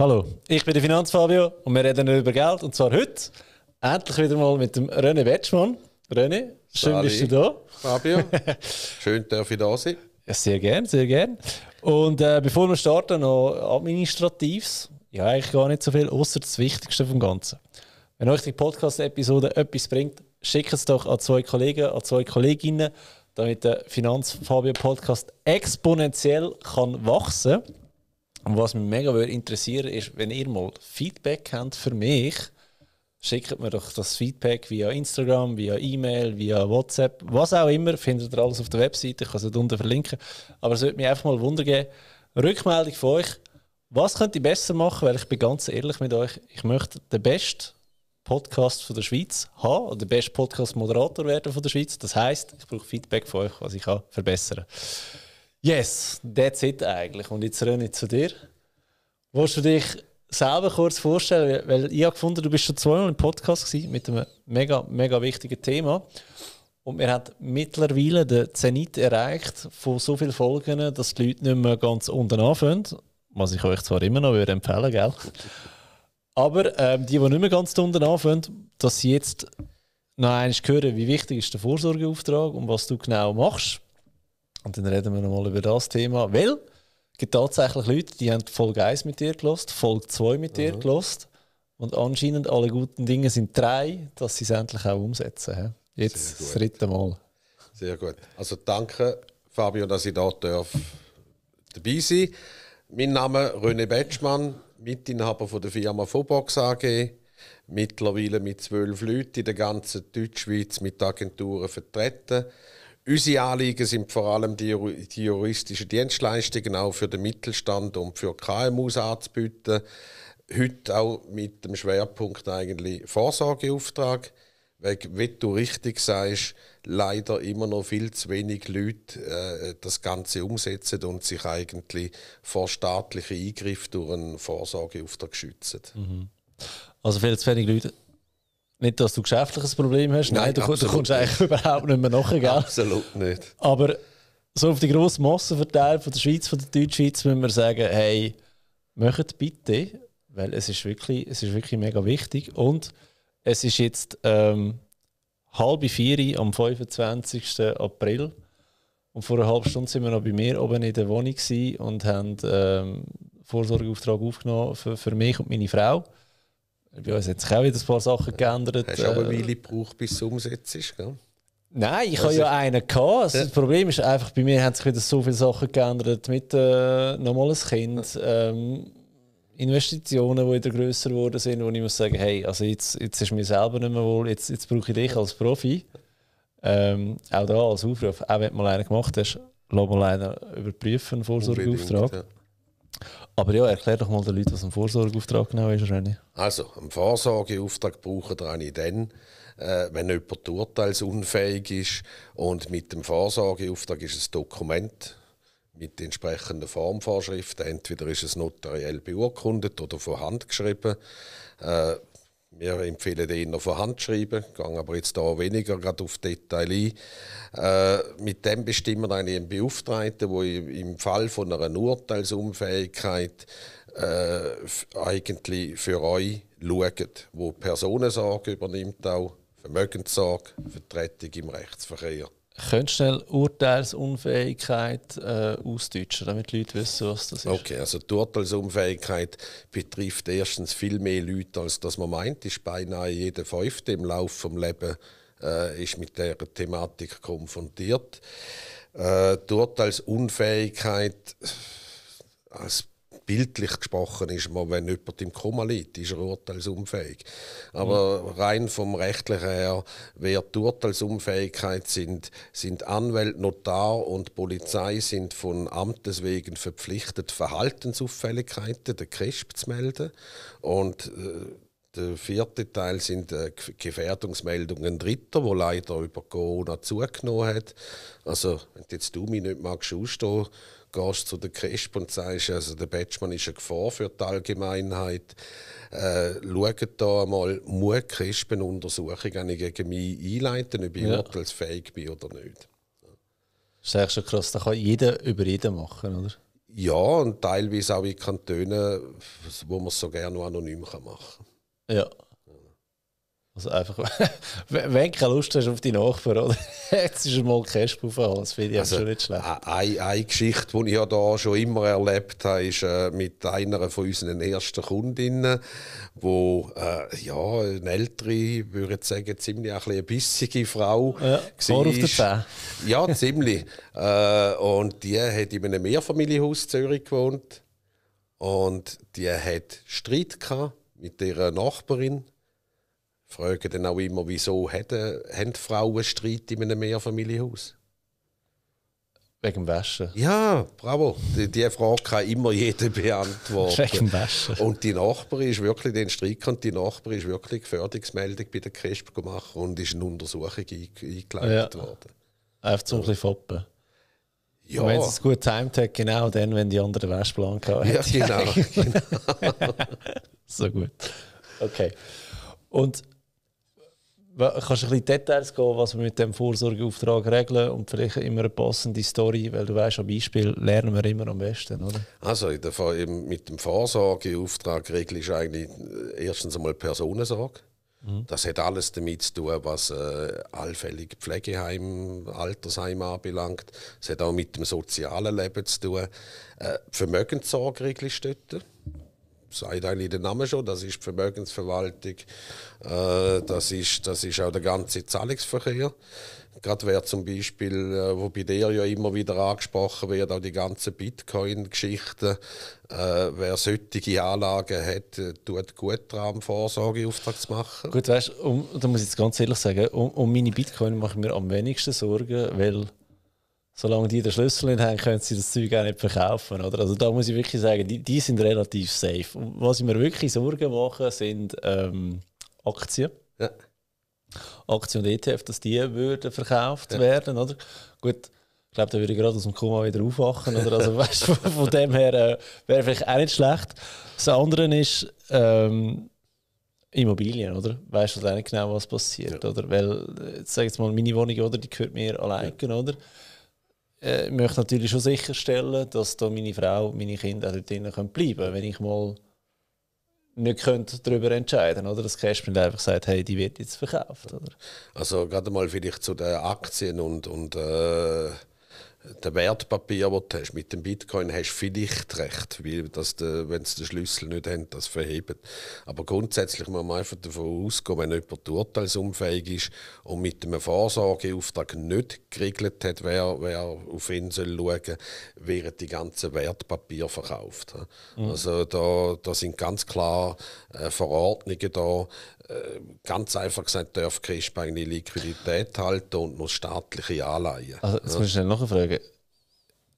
Hallo, ich bin der Finanzfabio und wir reden über Geld und zwar heute endlich wieder mal mit dem René Wetschmann. René, schön Sali. bist du da. Fabio, schön darf ich da sein. Ja, sehr gern, sehr gern. Und äh, bevor wir starten, noch Administratives. Ja, eigentlich gar nicht so viel, außer das Wichtigste vom Ganzen. Wenn euch die Podcast-Episode etwas bringt, schickt es doch an zwei Kollegen, an zwei Kolleginnen, damit der Finanzfabio-Podcast exponentiell kann wachsen kann. Und was mich mega interessiert, ist, wenn ihr mal Feedback habt für mich, schickt mir doch das Feedback via Instagram, via E-Mail, via WhatsApp, was auch immer. Findet ihr alles auf der Webseite, ich kann es unten verlinken. Aber es würde mich einfach mal wundern geben. Rückmeldung von euch. Was könnt ihr besser machen? Weil ich bin ganz ehrlich mit euch, ich möchte den besten Podcast von der Schweiz haben oder der beste Podcast-Moderator werden von der Schweiz. Das heißt, ich brauche Feedback von euch, was ich kann verbessern kann. Yes, that's it eigentlich. Und jetzt renne ich zu dir. Wolltest du dich selber kurz vorstellen? Weil ich habe gefunden, du bist schon zweimal im Podcast gewesen, mit einem mega, mega wichtigen Thema. Und wir haben mittlerweile den Zenit erreicht von so vielen Folgen, dass die Leute nicht mehr ganz unten anfangen. Was ich euch zwar immer noch würde empfehlen gell? Aber ähm, die, die nicht mehr ganz unten anfangen, dass sie jetzt noch eins hören, wie wichtig ist der Vorsorgeauftrag und was du genau machst und dann reden wir nochmal über das Thema. Weil es gibt tatsächlich Leute, die haben Folge 1 mit dir gelost, Folge 2 mit dir mhm. gelost. Und anscheinend alle guten Dinge sind drei, dass sie es endlich auch umsetzen. He? Jetzt das dritte Mal. Sehr gut. Also danke, Fabio, dass ich hier darf dabei sein darf. Mein Name ist René Betschmann, Mitinhaber von der Firma Fobox AG. Mittlerweile mit zwölf Leuten in der ganzen Deutschschweiz mit Agenturen vertreten. Unsere Anliegen sind vor allem die, die juristischen Dienstleistungen auch für den Mittelstand und für KMUs anzubieten. Heute auch mit dem Schwerpunkt eigentlich Vorsorgeauftrag. Weil, wie du richtig sagst, leider immer noch viel zu wenig Leute äh, das Ganze umsetzen und sich eigentlich vor staatlichen Eingriffen durch einen Vorsorgeauftrag schützen. Mhm. Also viel zu wenig Leute nicht, dass du geschäftliches Problem hast. Nein, Nein du, du, kommst eigentlich nicht. überhaupt nicht mehr nachher, gell? Absolut nicht. Aber so auf die grosse Masse verteilt von der Schweiz, von der Deutschschweiz, müssen wir sagen, hey, möchtet bitte, weil es ist wirklich, es ist wirklich mega wichtig. Und es ist jetzt ähm, halb vier am 25. April. Und vor einer halben Stunde sind wir noch bei mir oben in der Wohnung und haben ähm, Vorsorgeauftrag aufgenommen für, für mich und meine Frau. Bei uns hat sich auch wieder ein paar Sachen geändert. Hast du aber eine äh, Weile gebraucht, bis du umsetzt, ist, Nein, ich also, habe ja einen gehabt. Also, das Problem ist einfach, bei mir haben sich wieder so viele Sachen geändert mit äh, nochmal ein Kind, ähm, Investitionen, die wieder grösser geworden sind, wo ich muss sagen, hey, also jetzt, jetzt ist mir selber nicht mehr wohl, jetzt, jetzt brauche ich dich als Profi. Ähm, auch da als Aufruf, auch wenn du mal einen gemacht hast, lass mal einen überprüfen, Vorsorgeauftrag. Unbedingt, ja. Aber ja, erklär doch mal den Leuten, was ein Vorsorgeauftrag genau ist, René. Also, einen Vorsorgeauftrag braucht wir eigentlich dann, äh, wenn jemand urteilsunfähig ist. Und mit dem Vorsorgeauftrag ist ein Dokument mit entsprechenden Formvorschriften. Entweder ist es notariell beurkundet oder von Hand geschrieben. Äh, wir empfehlen den eher von Hand schreiben, gehen aber jetzt da weniger gerade auf Detail ein. Äh, mit dem bestimmen wir einen Beauftragten, der im Fall von einer Urteilsunfähigkeit äh, eigentlich für euch schaut, wo Personensorge übernimmt auch, Vermögenssorge, Vertretung im Rechtsverkehr. Könntest du schnell Urteilsunfähigkeit äh, ausdeutschen, damit die Leute wissen, was das ist? Okay, also die Urteilsunfähigkeit betrifft erstens viel mehr Leute, als das man meint. Ist beinahe jeder Fünfte im Laufe des Lebens äh, ist mit der Thematik konfrontiert. Äh, die Urteilsunfähigkeit als bildlich gesprochen ist man, wenn jemand im Koma liegt, ist er urteilsunfähig. Aber mhm. rein vom Rechtlichen her wer die Urteilsunfähigkeit sind, sind Anwälte, Notar und Polizei sind von Amtes wegen verpflichtet, Verhaltensauffälligkeiten der CRISP, zu melden. Und äh, der vierte Teil sind äh, Gefährdungsmeldungen dritter, wo leider über Corona zugenommen hat. Also, wenn jetzt du mich nicht magst ausstehen, gehst zu der Crisp und sagst, also der Batchmann ist eine Gefahr für die Allgemeinheit. Äh, schaut da mal, muss Crisp eine Untersuchung gegen mich einleiten, ob ich ja. urteilsfähig bin oder nicht. Das ist eigentlich schon krass, das kann jeder über jeden machen, oder? Ja, und teilweise auch in Kantonen, wo man es so gerne noch anonym machen kann. Ja. Also einfach, wenn du keine Lust hast auf die Nachbarn, oder? jetzt ist mal Cash aufhauen, das finde ich also, schon nicht schlecht. Eine, eine Geschichte, die ich ja da schon immer erlebt habe, ist äh, mit einer von unseren ersten Kundinnen, wo äh, ja, eine ältere, würde ich sagen, ziemlich ein eine bissige Frau ja, war. auf der Zähne. Ja, ziemlich. äh, und die hat in einem Mehrfamilienhaus in Zürich gewohnt und die hat Streit gehabt mit ihrer Nachbarin fragen dann auch immer, wieso äh, haben Frauen Streit in einem Mehrfamilienhaus? Wegen dem Wäsche. Ja, bravo. Die, die Frage kann immer jeder beantworten. Wegen dem Wäsche. Und die Nachbarin ist wirklich, den Streik und die Nachbarin ist wirklich Gefährdungsmeldung bei der Kesp gemacht und ist eine Untersuchung eingeleitet ja. worden. Einfach zum ja. foppen. Ja. Wenn es gut timed hat, genau dann, wenn die andere Wäsche blank Ja, genau. genau. so gut. Okay. Und kannst du ein bisschen Details gehen, was wir mit dem Vorsorgeauftrag regeln und vielleicht immer eine passende Story, weil du weißt, am Beispiel lernen wir immer am besten, oder? Also mit dem Vorsorgeauftrag regeln ist eigentlich äh, erstens einmal Personensorge. Mhm. Das hat alles damit zu tun, was äh, allfällig Pflegeheim, Altersheim anbelangt. Es hat auch mit dem sozialen Leben zu tun. Äh, Vermögenssorge regelst du dort sagt eigentlich der Name schon, das ist die Vermögensverwaltung, äh, das, ist, das ist auch der ganze Zahlungsverkehr. Gerade wer zum Beispiel, äh, wo bei der ja immer wieder angesprochen wird, auch die ganzen Bitcoin-Geschichten, äh, wer solche Anlagen hat, äh, tut gut daran, Vorsorgeauftrag zu machen. Gut, weißt du, um, da muss ich jetzt ganz ehrlich sagen, um, um meine Bitcoin mache ich mir am wenigsten Sorgen, weil solange die den Schlüssel nicht haben, können sie das Zeug auch nicht verkaufen. Oder? Also da muss ich wirklich sagen, die, die sind relativ safe. Und was ich mir wirklich Sorgen mache, sind ähm, Aktien. Ja. Aktien und ETF, dass die würden verkauft ja. werden. Oder? Gut, ich glaube, da würde ich gerade aus dem Koma wieder aufwachen. Oder? Also, weißt, von, von dem her äh, wäre vielleicht auch nicht schlecht. Das andere ist ähm, Immobilien, oder? Weißt du also nicht genau, was passiert, ja. oder? Weil, äh, jetzt sage jetzt mal, meine Wohnung, oder? Die gehört mir allein, ja. oder? äh, möchte natürlich schon sicherstellen, dass da meine Frau, meine Kinder dort drinnen können bleiben können, wenn ich mal nicht könnt darüber entscheiden oder das Cashman einfach sagt, hey, die wird jetzt verkauft. Oder? Also gerade mal vielleicht zu den Aktien und, und äh der Wertpapier, das du hast. Mit dem Bitcoin hast du vielleicht recht, weil das de, wenn sie den Schlüssel nicht haben, das verheben. Aber grundsätzlich muss man einfach davon ausgehen, wenn jemand urteilsunfähig ist und mit einem Vorsorgeauftrag nicht geregelt hat, wer, wer auf ihn soll schauen soll, werden die ganzen Wertpapier verkauft. Mhm. Also da, da sind ganz klar äh, Verordnungen da, äh, ganz einfach gesagt, darf Crisp eigentlich Liquidität halten und muss staatliche Anleihen. Also, jetzt muss ich noch schnell nachfragen.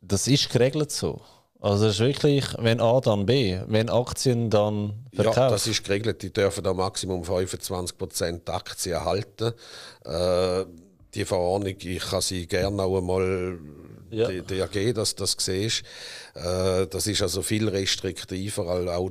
Das ist geregelt so. Also es ist wirklich, wenn A, dann B. Wenn Aktien dann verkauft. Ja, das ist geregelt. Die dürfen da Maximum 25% Aktien halten. Äh, die Verordnung, ich kann sie gerne auch einmal ja. der, der dass du das siehst. Äh, das ist also viel restriktiver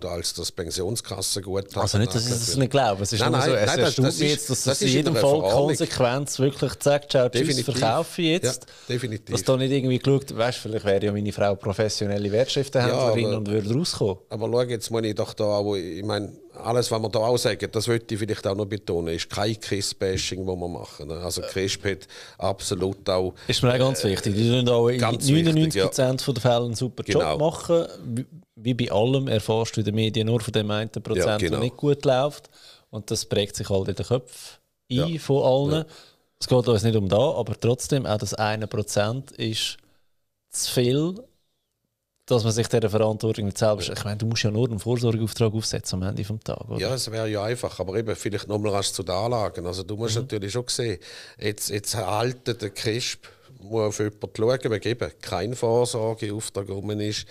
als das Pensionskassengut. Also nicht, dass ich es nicht glaube. Es ist nein, nein, so, es nein, das, das jetzt, dass das in jedem Fall Konsequenz wirklich sagt, schau, ich verkaufe jetzt. Ja, definitiv. Dass da nicht irgendwie geschaut, weißt vielleicht wäre ja meine Frau professionelle Wertschriftenhändlerin ja, aber, und würde rauskommen. Aber schau, jetzt muss ich doch da auch, ich meine, alles, was wir hier auch sagen, das wollte ich vielleicht auch noch betonen, ist kein Kiss-Bashing, das wir machen. Ne? Also Crisp hat absolut auch... Ist mir auch ganz äh, wichtig. Die sind auch in 99% ja. der Fälle einen super Job genau. machen. Wie bei allem erfährst du in den Medien nur von dem einen Prozent, ja, genau. der nicht gut läuft. Und das prägt sich halt in den Köpfen ein ja. von allen. Es geht uns nicht um da, aber trotzdem, auch das 1% ist zu viel dass man sich der Verantwortung nicht selbst. Ich meine, du musst ja nur einen Vorsorgeauftrag aufsetzen am Ende des Tages. Ja, es wäre ja einfach. Aber eben, vielleicht nochmal was zu den Anlagen. Also, du musst mhm. natürlich schon sehen, jetzt, jetzt halten der Kisp muss auf jemanden schauen, weil eben kein Vorsorgeauftrag rum ist.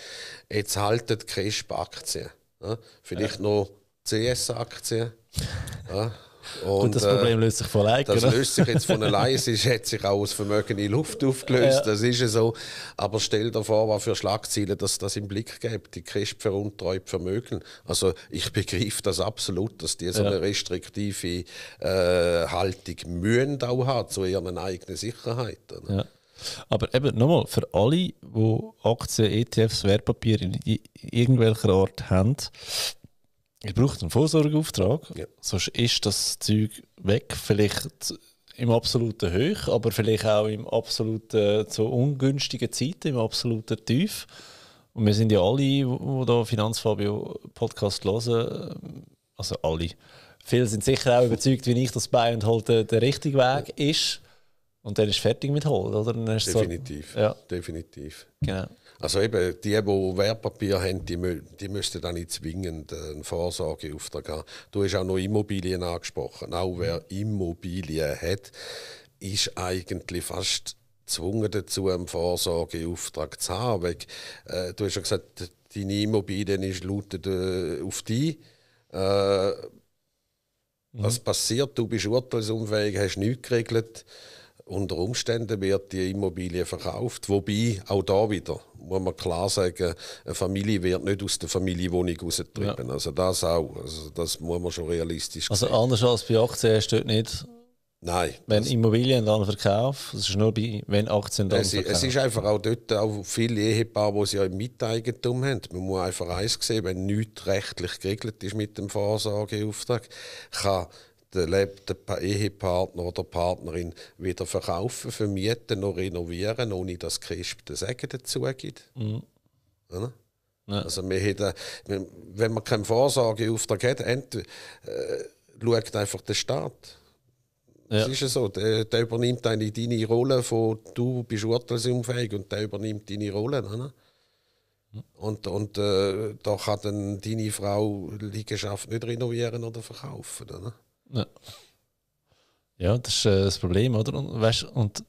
Jetzt halten die Aktien. Ja? Vielleicht ja. noch CS-Aktien. ja? Und, und das äh, Problem löst sich von alleine. Das löst sich jetzt von alleine. es ist, hat sich auch aus Vermögen in Luft aufgelöst. Ja. Das ist so. Aber stell dir vor, was für Schlagziele das, das im Blick gibt. Die Christ veruntreut Vermögen. Also ich begreife das absolut, dass die so eine restriktive äh, Haltung mühen auch hat zu ihren eigenen Sicherheiten. Ne? Ja. Aber eben nochmal, für alle, die Aktien, ETFs, Wertpapiere in irgendwelcher Art haben, Ihr braucht einen Vorsorgeauftrag, ja. sonst ist das Zeug weg, vielleicht im absoluten Höch, aber vielleicht auch im absoluten, zu ungünstigen Zeiten, im absoluten Tief. Und wir sind ja alle, die hier Finanzfabio Podcast hören, also alle, viele sind sicher auch überzeugt, wie ich, dass Buy and Hold halt der, der richtige Weg ist. Und dann ist fertig mit Holen, oder? definitiv, so, ja. definitiv. Genau. Also eben, die, die Wertpapier haben, die, mü die müssten dann nicht zwingend äh, einen Vorsorgeauftrag haben. Du hast auch noch Immobilien angesprochen. Auch wer mhm. Immobilien hat, ist eigentlich fast gezwungen dazu, einen Vorsorgeauftrag zu haben. Weil, äh, du hast ja gesagt, deine Immobilien ist lautet äh, auf dich. Äh, was mhm. passiert? Du bist urteilsunfähig, hast nichts geregelt unter Umständen wird die Immobilie verkauft. Wobei, auch da wieder, muss man klar sagen, eine Familie wird nicht aus der Familienwohnung rausgetrieben. Ja. Also das auch. Also das muss man schon realistisch Also sehen. anders als bei 18 hast du dort nicht... Nein. Wenn Immobilien dann Verkauf, das ist nur bei, wenn 18 dann es, Verkauf. Es ist einfach auch dort auch viele Ehepaare, die sie ja im Miteigentum haben. Man muss einfach eins sehen, wenn nichts rechtlich geregelt ist mit dem Vorsorgeauftrag, kann den lebten Ehepartner oder Partnerin weder verkaufen, vermieten noch renovieren, ohne dass Christen Segen dazu gibt. Mhm. Ja? Ja. Also wir hätten, wenn man keinen Vorsorgeauftrag hat, entweder, äh, schaut einfach der Staat. Ja. Das ist ja so, der, der übernimmt eine, deine Rolle von du bist urteilsunfähig und der übernimmt deine Rolle. Ne? Und, und äh, da kann dann deine Frau Liegenschaft nicht renovieren oder verkaufen. Ne? Ja, ja das ist äh, das Problem, oder? Und, weißt, und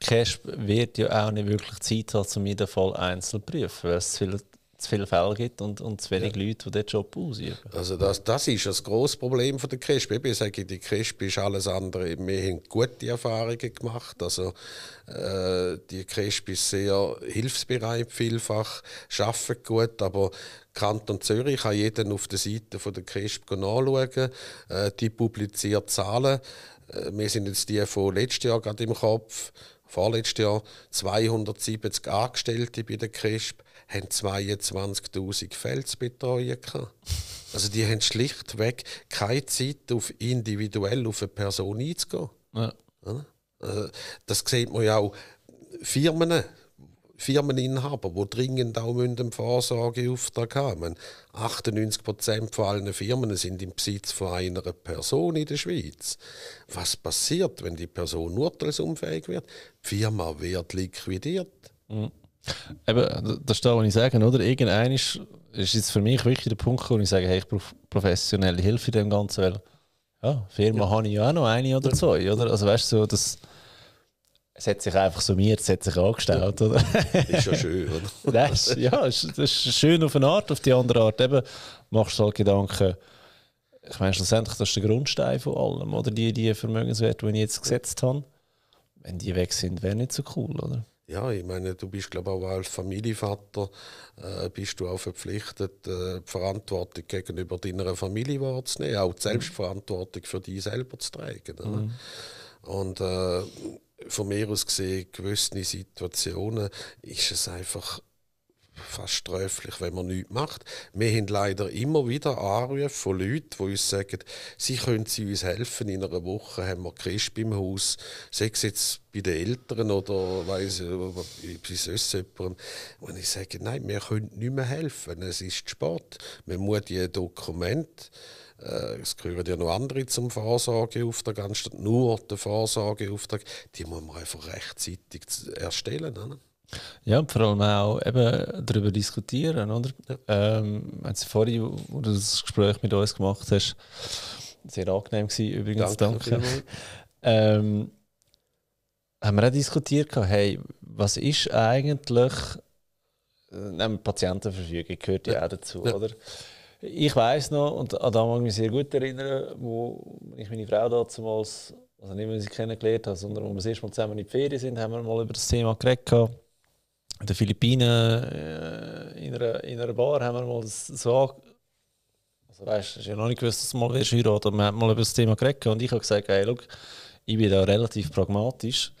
Cash wird ja auch nicht wirklich Zeit haben, um jeden Fall einzeln zu prüfen, weil es viele zu viele Fälle gibt und, und zu wenig ja. Leute, die den Job ausüben. Also das, das ist das grosse Problem von der CRISP. Ich sage, die CRISP ist alles andere. Wir haben gute Erfahrungen gemacht. Also, äh, die CRISP ist sehr hilfsbereit, vielfach, arbeitet gut, aber Kanton Zürich kann jeden auf der Seite von der CRISP nachschauen. Äh, die publiziert Zahlen. Äh, wir sind jetzt die von letztes Jahr gerade im Kopf vorletztes Jahr 270 Angestellte bei der CRISP, haben 22.000 Felsbetreuer gehabt. Also die haben schlichtweg keine Zeit, auf individuell auf eine Person einzugehen. Ja. Äh, das sieht man ja auch Firmen, Firmeninhaber, die dringend auch einen Vorsorgeauftrag haben. 98% von allen Firmen sind im Besitz von einer Person in der Schweiz. Was passiert, wenn die Person urteilsunfähig wird? Die Firma wird liquidiert. Mhm. Eben, das ist das, was ich sage, oder? Irgendein ist, ist jetzt für mich wichtig der Punkt, wo ich sage, hey, ich brauche professionelle Hilfe in dem Ganzen, weil ja, Firma ja. habe ich ja auch noch eine oder zwei, oder? Also weißt du, das, es hat sich einfach summiert, es hat sich angestellt, oder? ist ja schön, oder? das ist, das ist schön auf eine Art, auf die andere Art. Eben machst du halt Gedanken, ich meine, schlussendlich, das ist der Grundstein von allem, oder? Die, die Vermögenswerte, die ich jetzt gesetzt habe, wenn die weg sind, wäre nicht so cool, oder? ja, ich meine, du bist, glaube ich, auch als Familienvater äh, bist du auch verpflichtet, äh, die Verantwortung gegenüber deiner Familie wahrzunehmen, auch die mhm. Selbstverantwortung für dich selber zu tragen. Mhm. Und äh, von mir aus gesehen, gewissen Situationen ist es einfach fast sträflich, wenn man nichts macht. Wir haben leider immer wieder Anrufe von Leuten, die uns sagen, sie können sie uns helfen. In einer Woche haben wir Christ im Haus, sei es jetzt bei den Eltern oder weiss, äh, bei sonst jemandem. Und ich sage, nein, wir können nicht mehr helfen. Es ist Sport. Man muss die Dokumente äh, es gehören ja noch andere zum Vorsorgeauftrag, anstatt nur den Vorsorgeauftrag. Die muss man einfach rechtzeitig erstellen. Oder? Ja, vor allem auch eben darüber diskutieren. Oder? Ja. Ähm, als vorhin, wo du das Gespräch mit uns gemacht hast, sehr angenehm gewesen, übrigens, danke. danke. Ähm, haben wir auch diskutiert, hey, was ist eigentlich, äh, nehmen Patientenverfügung, gehört ja, ja auch dazu, ja. oder? Ich weiß noch, und an das mag ich mich sehr gut erinnern, wo ich meine Frau damals, also nicht mehr sie kennengelernt habe, sondern als wir das erste Mal zusammen in die Ferien sind, haben wir mal über das Thema geredet in den Philippinen äh, in, einer, in einer Bar haben wir mal so also weißt, du, ich ja noch nicht gewusst, dass du mal wirst heiraten. Wir haben mal über das Thema geredet und ich habe gesagt, hey, look, ich bin da relativ pragmatisch.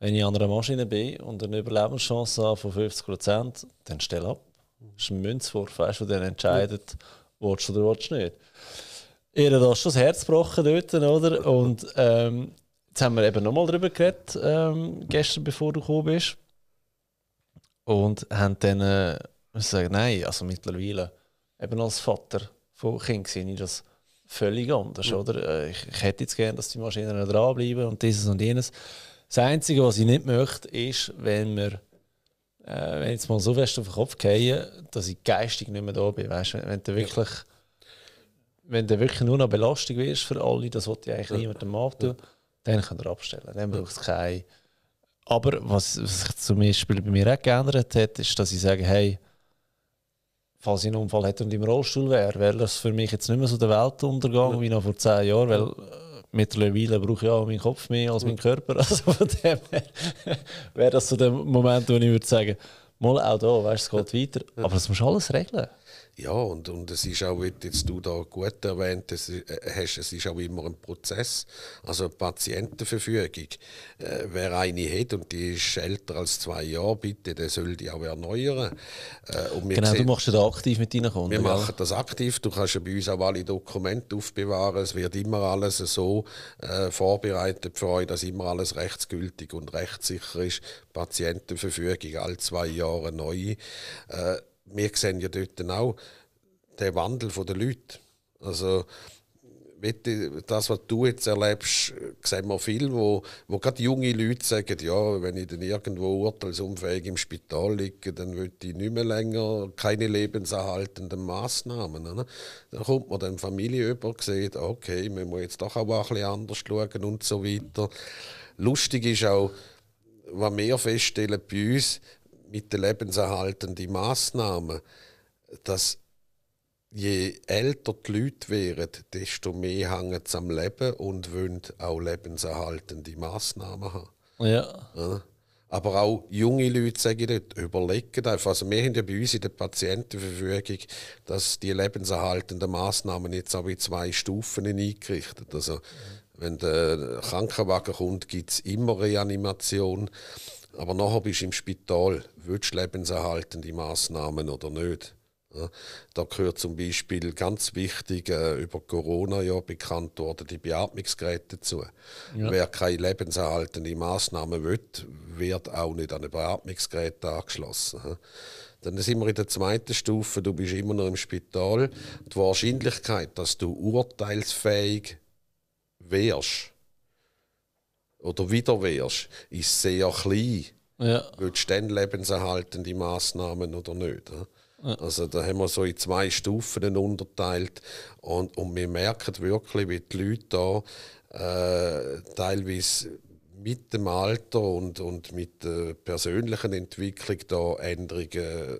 Wenn ich an einer Maschine bin und eine Überlebenschance habe von 50 dann stell ab. Das ist ein Münzwurf, weißt du, der entscheidet, ja. willst du oder willst du nicht. Ihr hat schon das Herz gebrochen dort, oder? Und ähm, jetzt haben wir eben nochmal darüber geredet, ähm, gestern, bevor du gekommen bist. Und haben dann äh, gesagt, nein, also mittlerweile, eben als Vater von Kind sehe ich das völlig anders. Mhm. Oder? Äh, ich, ich, hätte jetzt gerne, dass die Maschinen dranbleiben und dieses und jenes. Das Einzige, was ich nicht möchte, ist, wenn wir äh, wenn jetzt mal so fest auf den Kopf fallen, dass ich geistig nicht mehr da bin. Weißt, wenn, wenn du wirklich wenn du wirklich nur noch Belastung wirst für alle, das wollte ich eigentlich ja. niemandem antun, dann könnt ihr abstellen. Dann braucht es keine aber was, sich zum Beispiel bei mir auch geändert hat, ist, dass ich sage, hey, falls ich einen Unfall hätte und im Rollstuhl wäre, wäre das für mich jetzt nicht mehr so der Weltuntergang ja. wie noch vor zehn Jahren, weil äh, mittlerweile brauche ich auch meinen Kopf mehr als meinen Körper. Also von dem her wäre das so der Moment, wo ich würde sagen, mal auch da, weißt, es geht weiter. Aber das musst du alles regeln. Ja, und, und es ist auch, wie du da gut erwähnt es, äh, hast, es ist auch immer ein Prozess. Also eine Patientenverfügung. Äh, wer eine hat und die ist älter als zwei Jahre, bitte, der soll die auch erneuern. Äh, genau, sehen, du machst das aktiv mit deinen Kunden. Wir machen das aktiv. Du kannst ja bei uns auch alle Dokumente aufbewahren. Es wird immer alles so äh, vorbereitet für euch, dass immer alles rechtsgültig und rechtssicher ist. Patientenverfügung alle zwei Jahre neu. Äh, wir sehen ja dort auch den Wandel der Leute. Also, das, was du jetzt erlebst, sehen wir viel, wo, wo gerade junge Leute sagen, ja, wenn ich dann irgendwo urteilsunfähig im Spital liege, dann will ich nicht mehr länger keine lebenserhaltenden Massnahmen. Ne? Dann kommt man dann Familie über, und sieht, okay, man muss jetzt doch auch ein bisschen anders schauen und so weiter. Lustig ist auch, was wir feststellen bei uns, mit den lebenserhaltenden Massnahmen, dass je älter die Leute wären, desto mehr hängen sie am Leben und wollen auch lebenserhaltende Massnahmen haben. Ja. ja. Aber auch junge Leute sage ich dort, überlegen einfach. Also wir haben ja bei uns in der Patientenverfügung, dass die lebenserhaltenden Massnahmen jetzt auch in zwei Stufen eingerichtet Also wenn der Krankenwagen kommt, gibt es immer Reanimation aber nachher bist du im Spital, willst du lebenserhaltende Massnahmen oder nicht? da gehört zum Beispiel ganz wichtig äh, über Corona ja bekannt worden die Beatmungsgeräte dazu. Ja. Wer keine lebenserhaltende Maßnahme will, wird auch nicht an ein Beatmungsgerät angeschlossen. Ja. Dann sind wir in der zweiten Stufe, du bist immer noch im Spital. Die Wahrscheinlichkeit, dass du urteilsfähig wärst, oder wieder wirst, ist sehr klein. Ja. Willst du dann lebenserhaltende Massnahmen oder nicht? Ja. Also da haben wir so in zwei Stufen unterteilt und, und wir merken wirklich, wie die Leute da äh, teilweise mit dem Alter und, und mit der persönlichen Entwicklung da Änderungen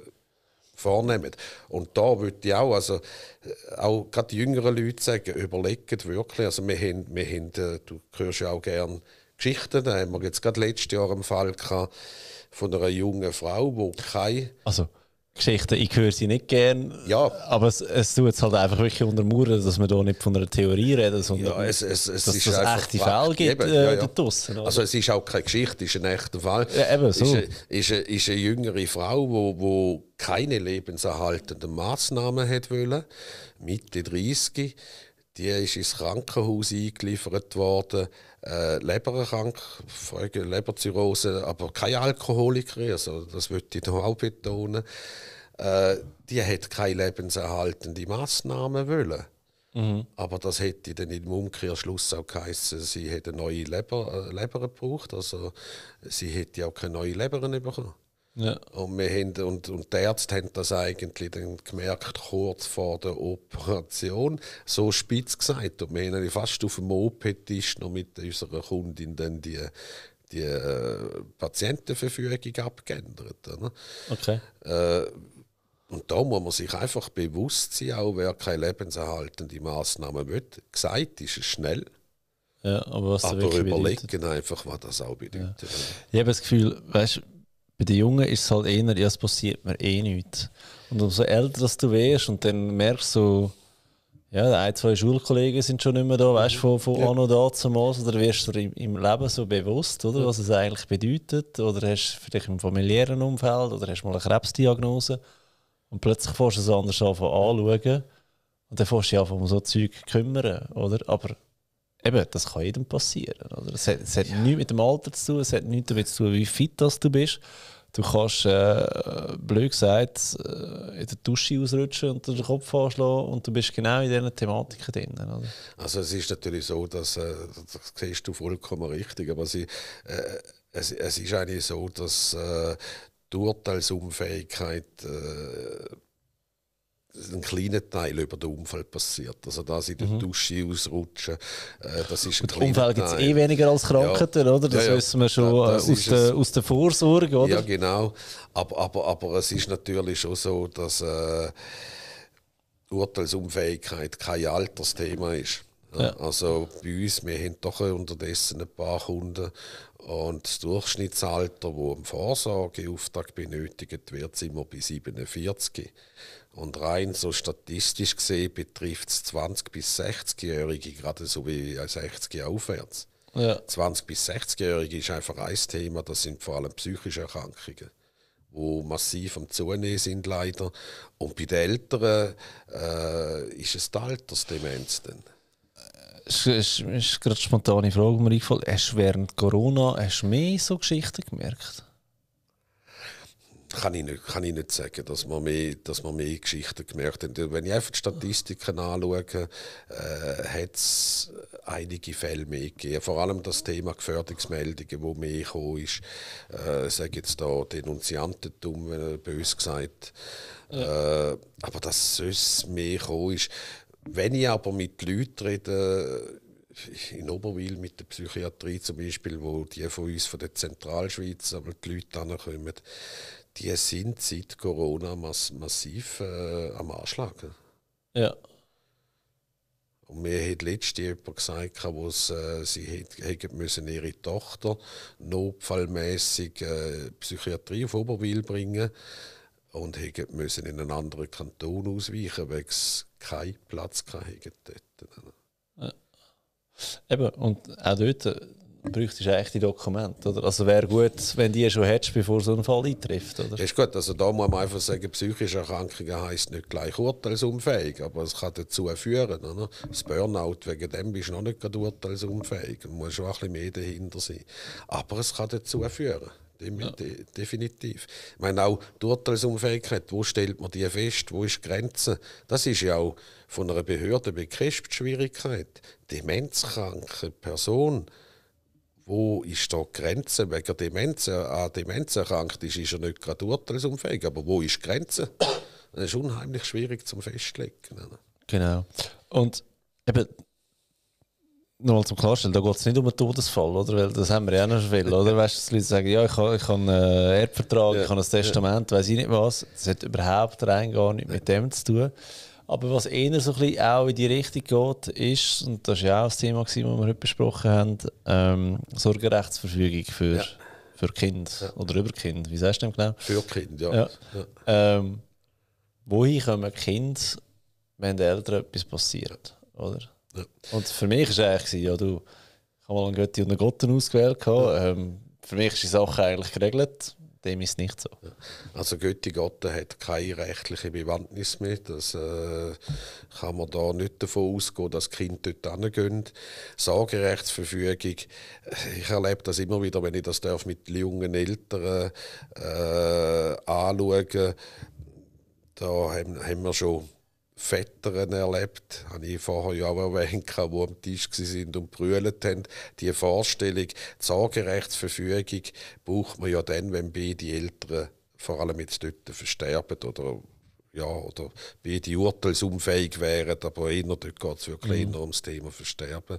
vornehmen. Und da würde ich auch, also äh, auch gerade die jüngeren Leute sagen, überlegt wirklich, also wir haben, wir haben äh, du hörst ja auch gern Geschichten. Da haben wir jetzt gerade letztes Jahr einen Fall gehabt von einer jungen Frau, die keine. Also. Geschichten, ich höre sie nicht gern, ja. aber es, es tut es halt einfach wirklich unter Mauern, dass wir hier nicht von einer Theorie reden, sondern ja, es, es, es dass es echte Fälle gibt eben, äh, ja, ja. draussen. Also es ist auch keine Geschichte, es ist ein echter Fall. Ja, eben, so. ist, ist, eine, ist eine jüngere Frau, die wo, wo keine lebenserhaltenden Massnahmen hätte wollen, Mitte 30, die ist ins Krankenhaus eingeliefert worden, äh, Leberkrank, Leberzirrhose, aber keine Alkoholikerin, also das möchte ich auch betonen. Äh, die hat keine lebenserhaltende Massnahmen wollen. Mhm. Aber das hätte dann im Umkehrschluss auch geheißen, sie hätte neue Leber, äh, Leber gebraucht. Also sie hätte auch keine neue Leber bekommen. Ja. Und, wir haben, und, und die Ärzte haben das eigentlich dann gemerkt, kurz vor der Operation. So spitz gesagt. Und wir haben fast auf dem OP-Tisch noch mit unserer Kundin dann die, die äh, Patientenverfügung abgeändert. Oder? Okay. Äh, und da muss man sich einfach bewusst sein, auch wer keine lebenserhaltende Massnahmen will. Gesagt ist es schnell. Ja, aber, was aber überlegen bedeutet. einfach, was das auch bedeutet. Ja. Ich habe das Gefühl, weißt, du, bei den Jungen ist es halt eher, ja, es passiert mir eh nichts. Und umso älter dass du wirst und dann merkst du, ja, ein, zwei Schulkollegen sind schon nicht mehr da, weißt du, von, von ja. Anno da zum Aus, oder wirst du dir im, Leben so bewusst, oder, was es eigentlich bedeutet, oder hast du vielleicht im familiären Umfeld, oder hast du mal eine Krebsdiagnose und plötzlich fährst du es anders an, anschauen und dann fährst du dich einfach um so Zeug kümmern, oder? Aber eben, das kann jedem passieren. Oder? Es hat, es hat ja. nichts mit dem Alter zu tun, es hat nichts damit zu tun, wie fit das du bist. Du kannst, äh, blöd gesagt, äh, in der Dusche ausrutschen und den Kopf anschlagen und du bist genau in diesen Thematiken drin. Oder? Also es ist natürlich so, dass, äh, das siehst du vollkommen richtig, aber sie, äh, es, es ist eigentlich so, dass äh, die Urteilsunfähigkeit äh, ein kleiner Teil über den Unfall passiert. Also, dass in der mhm. Dusche ausrutschen, äh, das ist ein und kleiner Unfall gibt es eh weniger als Krankheiten, ja. oder? Das ja, ja. wissen wir schon äh, aus, der, aus, der, Vorsorge, oder? Ja, genau. Aber, aber, aber es ist natürlich schon so, dass äh, Urteilsunfähigkeit kein Altersthema ist. Ja. Also bei uns, wir haben doch unterdessen ein paar Kunden und das Durchschnittsalter, das im Vorsorgeauftrag benötigt wird, sind wir bei 47. Und rein so statistisch gesehen betrifft es 20- bis 60-Jährige, gerade so wie 60 aufwärts. Ja. 20- bis 60-Jährige ist einfach ein Thema, das sind vor allem psychische Erkrankungen wo massiv am Zunehmen sind leider. Und bei den Älteren äh, ist es die Altersdemenz dann. Es ist, ist gerade spontane Frage mir eingefallen. Hast du während Corona hast mehr so Geschichten gemerkt? Kann ich, nicht, kann ich nicht sagen, dass man mehr, dass man mehr Geschichten gemerkt hat. Wenn ich einfach die Statistiken anschaue, äh, hat es einige Fälle mehr gegeben. Vor allem das Thema Gefährdungsmeldungen, wo mehr gekommen ist. Äh, ich sage jetzt da Denunziantentum, äh, bös gesagt. Ja. Äh, aber dass es mehr gekommen ist, wenn ich aber mit Leuten rede, in Oberwil mit der Psychiatrie zum Beispiel, wo die von uns von der Zentralschweiz aber die Leute ankommen, die sind seit Corona mass massiv äh, am Anschlag. Ja. Und mir hat letztens jemand gesagt, wo äh, sie hätte, müssen ihre Tochter notfallmäßig äh, Psychiatrie auf Oberwil bringen und hätten müssen in einen anderen Kanton ausweichen wegen keinen Platz gehabt dort. Ja. Eben, und auch dort äh, bräuchte ich echte Dokumente, oder? Also wäre gut, wenn die schon hättest, bevor so ein Fall eintrifft, oder? ist gut, also da muss man einfach sagen, psychische Erkrankungen heisst nicht gleich urteilsunfähig, aber es kann dazu führen, oder? Das Burnout, wegen dem bist du noch nicht gerade urteilsunfähig, da musst schon ein bisschen mehr dahinter sein. Aber es kann dazu führen, ja. de definitiv. Ich meine auch die Urteilsunfähigkeit, wo stellt man die fest, wo ist die Grenze? Das ist ja auch von einer Behörde bekräftigt Schwierigkeit. Demenzkranke Person, wo ist da die Grenze? Wegen Demenz, äh, an Demenz erkrankt ist, ist er nicht gerade urteilsunfähig, aber wo ist die Grenze? Das ist unheimlich schwierig zum Festlegen. Genau. Und eben, nochmal zum Klarstellen, da geht es nicht um einen Todesfall, oder? Weil das haben wir ja noch viel, oder? Weißt du, dass Leute sagen, ja, ich habe, ich einen äh, Erbvertrag, ja. ich habe ein Testament, ja. weiß ich nicht was. Das hat überhaupt rein gar nichts ja. mit dem zu tun. Aber was eher so ein bisschen auch in die Richtung geht, ist, und das war ja auch das Thema, das wir heute besprochen haben, ähm, Sorgerechtsverfügung für, ja. für Kind oder über Kind. Wie sagst du dem genau? Für Kind, ja. ja. Ähm, wohin kommen Kinder, wenn den Eltern etwas passiert, oder? Und für mich war es eigentlich, ja, du, ich habe mal einen Götti und einen Gotten ausgewählt. Ja. Ähm, für mich ist die Sache eigentlich geregelt. Dem ist nicht so. Also Götti Gotten hat keine rechtliche Bewandtnis mehr. Das äh, kann man da nicht davon ausgehen, dass das Kind dort hingeht. Sorgerechtsverfügung. Ich erlebe das immer wieder, wenn ich das darf, mit jungen Eltern äh, anschauen. Da haben, haben wir schon Vettern erlebt, habe ich vorher ja auch erwähnt, die am Tisch sind und brüllt haben. Die Vorstellung, die Sorgerechtsverfügung braucht man ja dann, wenn beide Eltern vor allem jetzt dort versterben oder ja, oder beide urteilsunfähig wären, aber eher, dort geht es wirklich mhm. um das Thema Versterben.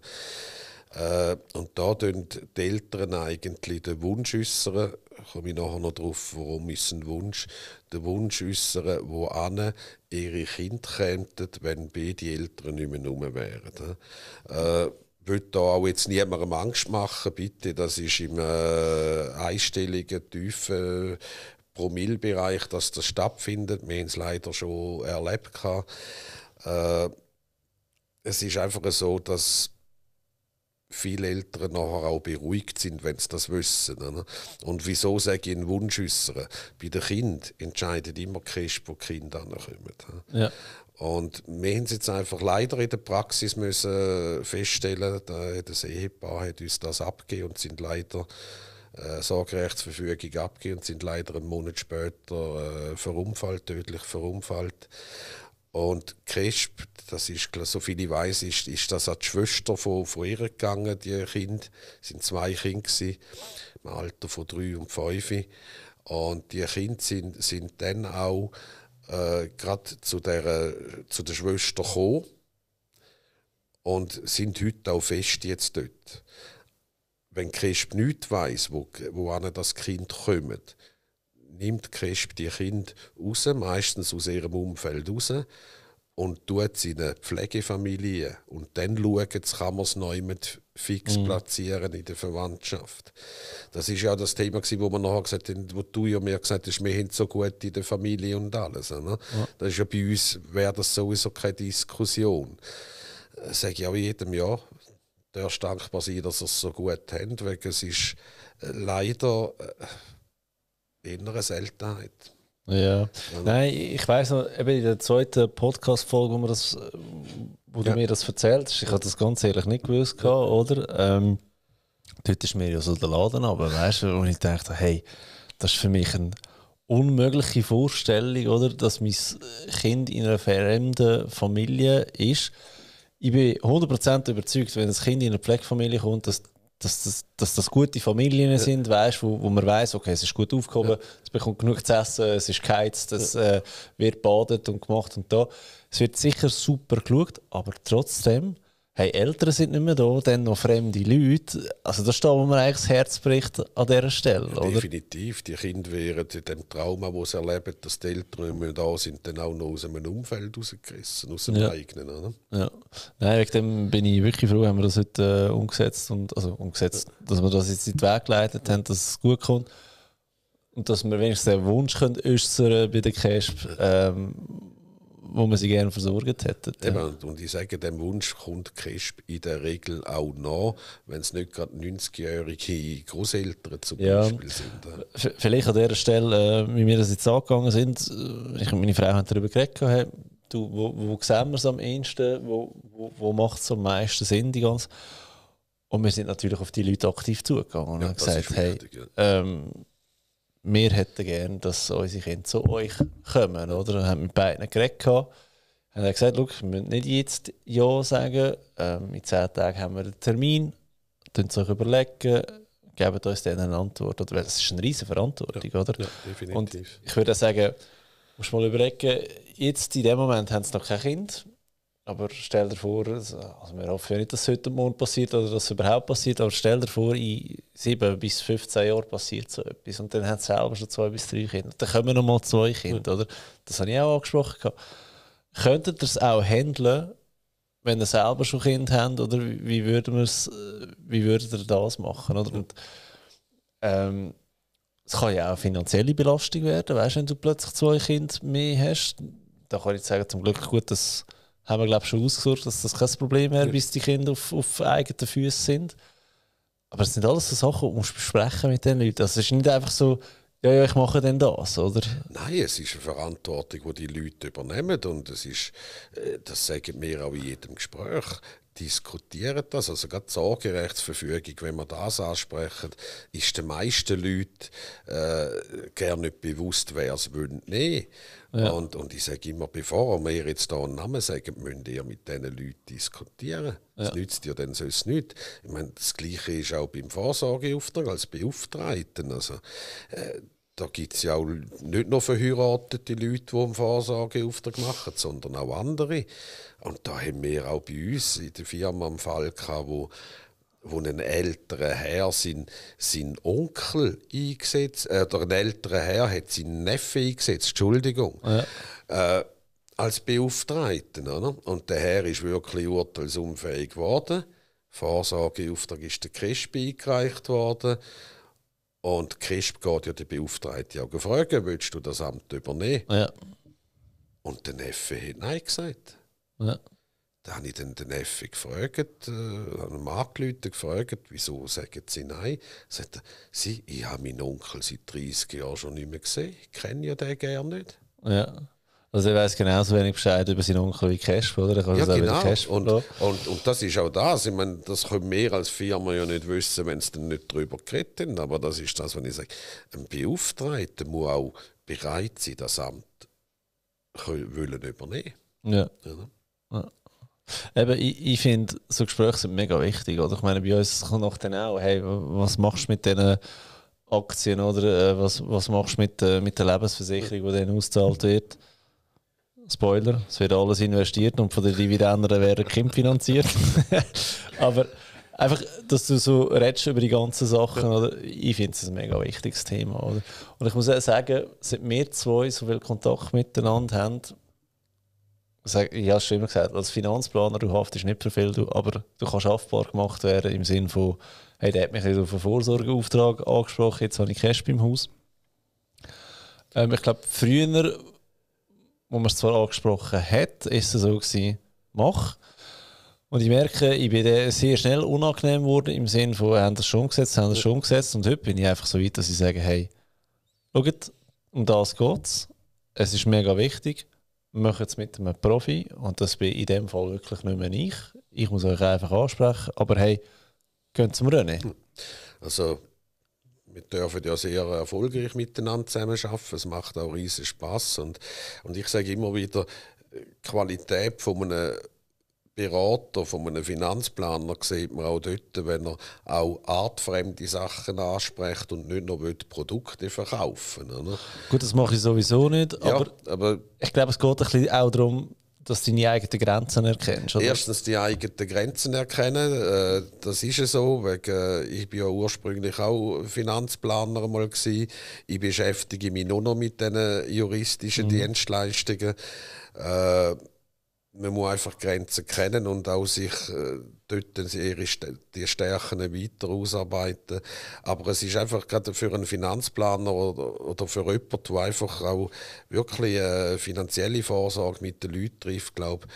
Äh, und da tun die Eltern eigentlich den Wunsch äußern, komme ich nachher noch drauf, warum ist ein Wunsch, den Wunsch äußern, an ihre Kinder kämen, wenn beide Eltern nicht mehr rum wären. Äh, ich will da auch jetzt niemandem Angst machen, bitte. Das ist im äh, einstelligen, tiefen Promillbereich, dass das stattfindet. Wir haben es leider schon erlebt. Äh, es ist einfach so, dass viele Eltern nachher auch beruhigt sind, wenn sie das wissen. Oder? Und wieso sage ich einen Wunsch äußern? Bei den Kind entscheidet immer Christ, wo die Kinder ankommen. Ja. Und wir haben es jetzt einfach leider in der Praxis müssen feststellen, das Ehepaar hat uns das abgegeben und sind leider äh, Sorgerechtsverfügung abgegeben und sind leider einen Monat später äh, verunfallt, tödlich verunfallt. Und Crisp, das ist, soviel ich weiß, ist, ist das an die Schwester von, von ihr gegangen, die Kind. Es waren zwei Kinder im Alter von drei und fünf. Und die Kinder sind, sind dann auch äh, gerade zu der, zu der Schwester gekommen und sind heute auch fest jetzt dort. Wenn Crisp nichts weiß, wo, wo das Kind kommt, nimmt CRESP die Kinder raus, meistens aus ihrem Umfeld raus und tut es in eine Pflegefamilie. Und dann schauen sie, kann man es neu mit fix mhm. platzieren in der Verwandtschaft. Das ist ja das Thema, gewesen, wo man nachher gesagt haben, wo du ja mir gesagt hast, wir sind so gut in der Familie und alles. Ne? Ja. Das ist ja bei uns, wäre das sowieso keine Diskussion. Äh, ich sage ja jedem Jahr, darfst dankbar sein, dass ihr es so gut habt, weil es ist äh, leider äh, inneren Seltenheit. Ja. Nein, ich weiß noch, eben in der zweiten Podcast-Folge, wo, das, wo ja. du mir das erzählt hast, ich hatte das ganz ehrlich nicht gewusst, ja. oder? Ähm, dort ist mir ja so der Laden aber weißt du, wo ich dachte, hey, das ist für mich eine unmögliche Vorstellung, oder? Dass mein Kind in einer fremden Familie ist. Ich bin 100% überzeugt, wenn das Kind in eine Pflegefamilie kommt, dass dass das, dass das gute Familien sind, weißt, wo, wo man weiß, okay, es ist gut aufgehoben, ja. es bekommt genug zu essen, es ist geheizt, es ja. äh, wird badet und gemacht und da. Es wird sicher super geschaut, aber trotzdem hey, Eltern sind nicht mehr da, dann noch fremde Leute. Also da steht mir eigentlich das Herz bricht an dieser Stelle, ja, oder? Definitiv. Die Kinder wären in dem Trauma, das sie erleben, dass die Eltern nicht mehr da sind, dann auch noch aus einem Umfeld rausgerissen, aus dem ja. eigenen, oder? Ja. Nein, wegen dem bin ich wirklich froh, haben wir das heute äh, umgesetzt, und, also umgesetzt, ja. dass wir das jetzt in den Weg geleitet haben, dass es gut kommt. Und dass wir wenigstens den Wunsch können äußern bei der Cash, ähm, wo man sie gerne versorgt hätte. Eben, und ich sage, dem Wunsch kommt Kesp in der Regel auch nach, wenn es nicht gerade 90-jährige Großeltern zum ja. Beispiel sind. Vielleicht an dieser Stelle, äh, wie wir das jetzt angegangen sind, äh, ich und meine Frau haben darüber geredet, du, wo, wo sehen wir es am ehesten, wo, wo, wo macht es am meisten Sinn, die ganze und wir sind natürlich auf die Leute aktiv zugegangen und ja, haben gesagt, hey, ja. ähm, wir hätten gerne, dass unsere Kinder zu euch kommen. Oder? Dann haben wir mit beiden geredet. Und er gesagt, wir müssen nicht jetzt Ja sagen. Ähm, in zehn Tagen haben wir einen Termin. Dann euch überlegen, geben uns dann eine Antwort. Oder, weil das ist eine riesige Verantwortung, ja, oder? Ja, definitiv. Und ich würde sagen, musst mal überlegen, jetzt in dem Moment haben sie noch kein Kind. Aber stell dir vor, also, also wir hoffen ja nicht, dass es heute Morgen passiert oder dass es überhaupt passiert, aber stell dir vor, in 7 bis 15 Jahren passiert so etwas und dann haben sie selber schon zwei bis drei Kinder. Dann kommen noch mal zwei Kinder, oder? Das habe ich auch angesprochen. Könntet ihr es auch handeln, wenn ihr selber schon Kind habt, oder wie, würden wir's, äh, wie würdet ihr das machen? Oder? Und, ähm, es kann ja auch eine finanzielle Belastung werden, weißt, wenn du plötzlich zwei Kinder mehr hast. Da kann ich sagen, zum Glück gut, dass haben wir glaube schon ausgesucht, dass das kein Problem wäre, ja. bis die Kinder auf, auf eigenen Füßen sind. Aber es sind alles so Sachen, die musst besprechen mit den Leuten. Also es ist nicht einfach so, ja, ja, ich mache dann das, oder? Nein, es ist eine Verantwortung, die die Leute übernehmen und es ist, äh, das sagen wir auch in jedem Gespräch, diskutieren das. Also gerade die Sorgerechtsverfügung, wenn man das ansprechen, ist den meisten Leuten äh, gerne nicht bewusst, wer es will ja. Und, und ich sage immer, bevor wir jetzt da einen Namen sagen, müsst ihr mit diesen Leuten diskutieren. Das ja. nützt ihr denn sonst nicht. Ich meine, das Gleiche ist auch beim Vorsorgeauftrag als Beauftragten. Also, äh, da gibt es ja auch nicht nur verheiratete Leute, die einen Vorsorgeauftrag machen, sondern auch andere. Und da haben wir auch bei uns in der Firma einen Fall gehabt, wo wo ein älterer Herr seinen sein Onkel eingesetzt, äh, oder ein älterer Herr hat seinen Neffen eingesetzt, Entschuldigung, ja. äh, als Beauftragten. Oder? Und der Herr ist wirklich urteilsunfähig geworden. Vorsorgeauftrag ist der CRISP eingereicht worden. Und CRISP geht ja die Beauftragte auch gefragt, willst du das Amt übernehmen? Ja. Und der Neffe hat Nein gesagt. Ja. Da habe ich den, den Effi gefragt, äh, habe ihn gefragt, wieso sagen sie nein. Sagt er, sie, ich habe meinen Onkel seit 30 Jahren schon nicht mehr gesehen. Ich kenne ja den gerne nicht. Ja. Also er weiß genauso wenig Bescheid über seinen Onkel wie Cash, oder? ja, genau. Und, und, und, das ist auch das. Ich meine, das können wir als Firma ja nicht wissen, wenn es dann nicht darüber geredet haben. Aber das ist das, wenn ich sage, ein Beauftragter muss auch bereit sein, das Amt können, übernehmen. Ja. ja. Ne? ja. Eben, ich, ich finde, so Gespräche sind mega wichtig. Oder? Ich meine, bei uns kommt auch dann auch, hey, was machst du mit diesen Aktien oder äh, was, was machst du mit, äh, mit der Lebensversicherung, die dann ausgezahlt wird? Spoiler, es wird alles investiert und von den Dividenden werden Kind finanziert. Aber einfach, dass du so redest über die ganzen Sachen, oder? ich finde es ein mega wichtiges Thema. Oder? Und ich muss auch sagen, seit wir zwei so viel Kontakt miteinander haben, ich habe es schon immer gesagt, als Finanzplaner, du haftest nicht für viel, aber du kannst haftbar gemacht werden im Sinne von, hey, der hat mich auf einen Vorsorgeauftrag angesprochen, jetzt habe ich Cash beim Haus. Ähm, ich glaube, früher, wo man es zwar angesprochen hat, ist es so gewesen, mach. Und ich merke, ich bin sehr schnell unangenehm geworden im Sinne von, haben das schon gesetzt, haben das schon gesetzt. Und heute bin ich einfach so weit, dass ich sage, hey, schaut, um das geht's. Es ist mega wichtig machen es mit einem Profi und das bin in dem Fall wirklich nicht mehr ich. Ich muss euch einfach ansprechen, aber hey, könnt zum Rennen. Hm. Also wir dürfen ja sehr erfolgreich miteinander zusammenarbeiten. Es macht auch riesen Spaß und, und ich sage immer wieder, äh, Qualität von einem Berater, von einem Finanzplaner sieht man auch dort, wenn er auch artfremde Sachen anspricht und nicht nur Produkte verkaufen will. Gut, das mache ich sowieso nicht, ja, aber, aber, ich glaube, es geht ein bisschen auch darum, dass du deine eigenen Grenzen erkennst. Oder? Erstens die eigenen Grenzen erkennen, äh, das ist ja so. Wegen, äh, ich war ja ursprünglich auch Finanzplaner mal gewesen. Ich beschäftige mich nur noch mit diesen juristischen mhm. Dienstleistungen. Äh, man muss einfach Grenzen kennen und auch sich äh, dort ihre St die Stärken weiter ausarbeiten. Aber es ist einfach gerade für einen Finanzplaner oder, oder für jemanden, der einfach auch wirklich äh, finanzielle Vorsorge mit den Leuten trifft, glaube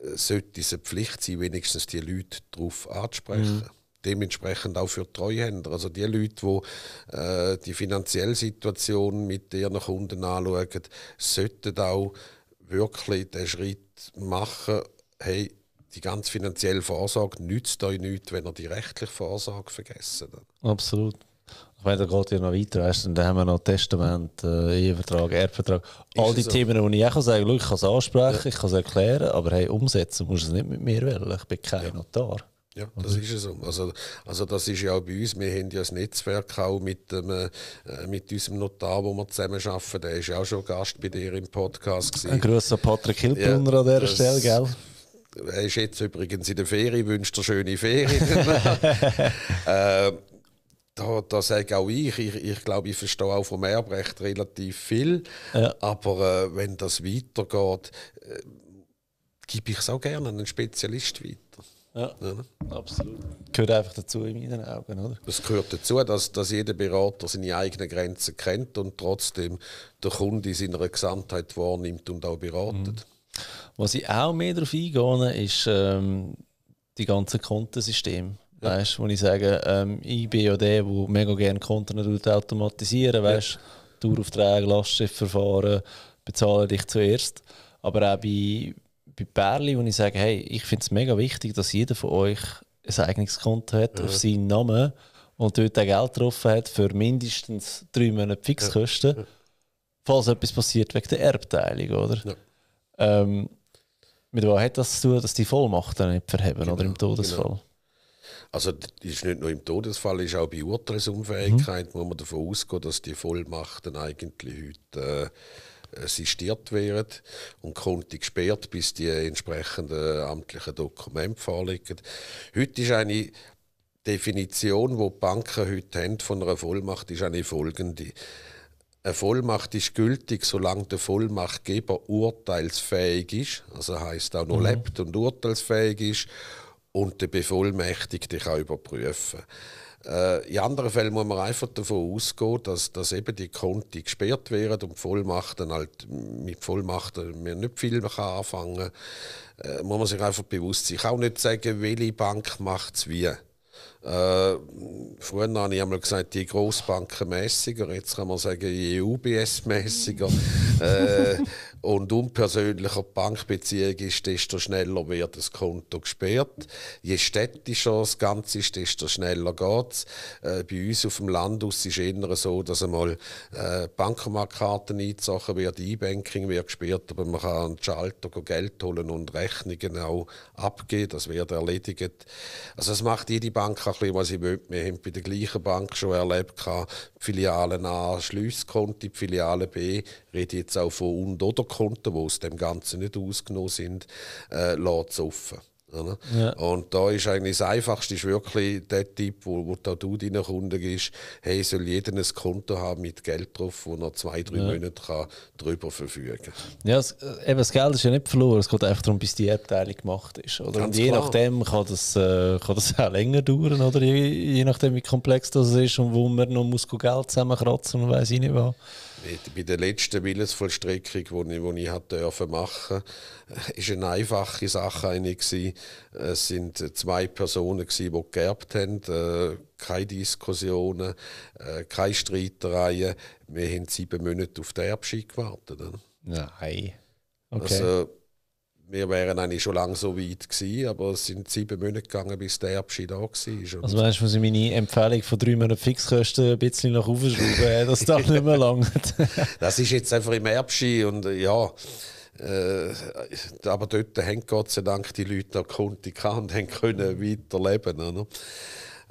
ich, äh, sollte es eine Pflicht sein, wenigstens die Leute darauf anzusprechen. Mhm dementsprechend auch für Treuhänder. Also die Leute, die äh, die finanzielle Situation mit ihren Kunden anschauen, sollten auch wirklich den Schritt machen, hey, die ganze finanzielle Vorsorge nützt euch nichts, wenn ihr die rechtliche Vorsorge vergessen. Absolut. Ich meine, da geht ja noch weiter, weißt dann haben wir noch Testament, äh, Ehevertrag, Erbvertrag, all die so? Themen, die ich auch kann sagen kann, ich kann es ansprechen, ja. ich kann es erklären, aber hey, umsetzen musst du es nicht mit mir, weil ich bin kein ja. Notar. Ja, das ist es so. Also, also das ist ja auch bei uns, wir haben ja das Netzwerk auch mit, dem, äh, mit unserem Notar, wo wir zusammen arbeiten, der ist ja auch schon Gast bei dir im Podcast. Gewesen. Ein grosser Patrick Hilbrunner ja, an dieser Stelle, gell? Er ist jetzt übrigens in der Ferie, wünscht er schöne Ferien. äh, da, da sage auch ich, ich, ich glaube, ich verstehe auch vom Erbrecht relativ viel. Ja. Aber äh, wenn das weitergeht, äh, gebe ich es auch gerne an einen Spezialist weiter. Ja, ja. absolut. Gehört einfach dazu in meinen Augen, oder? Es gehört dazu, dass, dass jeder Berater seine eigenen Grenzen kennt und trotzdem der Kunde in seiner Gesamtheit wahrnimmt und auch beratet. Mhm. Was ich auch mehr darauf eingehe, ist ähm, die ganzen Kontensysteme. Ja. Weißt, wo ich sage, ähm, ich bin ja der, der mega gerne Konten automatisieren weißt, ja. Touraufträge, Lastschriftverfahren, bezahlen dich zuerst. Aber auch bei bei Berli, wo ich sage, hey, ich finde es mega wichtig, dass jeder von euch ein eigenes Konto hat ja. auf seinen Namen und dort auch Geld getroffen hat für mindestens drei Monate Fixkosten, ja. falls etwas passiert wegen der Erbteilung, oder? Ja. Ähm, mit was hat das zu tun, dass die Vollmachten nicht verheben genau, oder im Todesfall? Genau. Also ist nicht nur im Todesfall, ist auch bei Urteilsunfähigkeit, mhm. muss man davon ausgehen, dass die Vollmachten eigentlich heute äh, assistiert werden und konnte gesperrt, bis die entsprechenden amtlichen Dokumente vorliegen. Heute ist eine Definition, die, die Banken heute haben von einer Vollmacht, ist eine folgende. Eine Vollmacht ist gültig, solange der Vollmachtgeber urteilsfähig ist, also heißt auch noch mhm. lebt und urteilsfähig ist und der Bevollmächtigte kann überprüfen kann äh, in anderen Fällen muss man einfach davon ausgehen, dass, dass eben die Konti gesperrt werden und Vollmachten halt, mit Vollmachten man nicht viel kann anfangen kann. Äh, muss man sich einfach bewusst sein. Ich kann auch nicht sagen, welche Bank macht es wie. Äh, früher habe ich einmal gesagt, die Grossbanken mäßiger, jetzt kann man sagen, die e UBS mäßiger. äh, und unpersönlicher die Bankbeziehung ist, desto schneller wird das Konto gesperrt. Je städtischer das Ganze ist, desto schneller geht es. Äh, bei uns auf dem Land ist es eher so, dass einmal äh, Bankomatkarten eingezogen werden, E-Banking wird gesperrt, aber man kann an den Schalter Geld holen und Rechnungen auch abgeben. Das wird erledigt. Also das macht jede Bank ein bisschen, was sie will. Wir haben bei der gleichen Bank schon erlebt, die Filialen A, Schliesskonti, die Filiale B, ich rede jetzt auch von und oder Konten, die aus dem Ganzen nicht ausgenommen sind, äh, lässt offen. Ja. Und da ist eigentlich das Einfachste ist wirklich der Tipp, wo, wo du deinen Kunden gibst, hey, soll jeder ein Konto haben mit Geld drauf, wo er zwei, drei ja. Monate kann drüber verfügen kann. Ja, das, äh, eben, das Geld ist ja nicht verloren, es geht einfach darum, bis die Erbteilung gemacht ist. Oder? Und je klar. nachdem kann das, äh, kann das auch länger dauern, oder? Je, je nachdem, wie komplex das ist und wo man noch muss Geld zusammenkratzen muss und weiss ich nicht was bei der letzten Willensvollstreckung, die ich, wo ich hatte dürfen machen ist eine einfache Sache eine Es waren zwei Personen die geerbt haben. Äh, keine Diskussionen, äh, keine Streitereien. Wir haben sieben Monate auf den Erbschein gewartet. Nein. Also, okay. Also, wir wären eigentlich schon lange so weit gewesen, aber es sind sieben Monate gegangen, bis der Abschied da war. Also meinst du, muss ich meine Empfehlung von drei Monaten Fixkosten ein bisschen nach oben schrauben, äh, das darf nicht mehr lange. das ist jetzt einfach im Erbschi und äh, ja, äh, aber dort haben Gott sei Dank die Leute noch Kunden und können weiterleben können.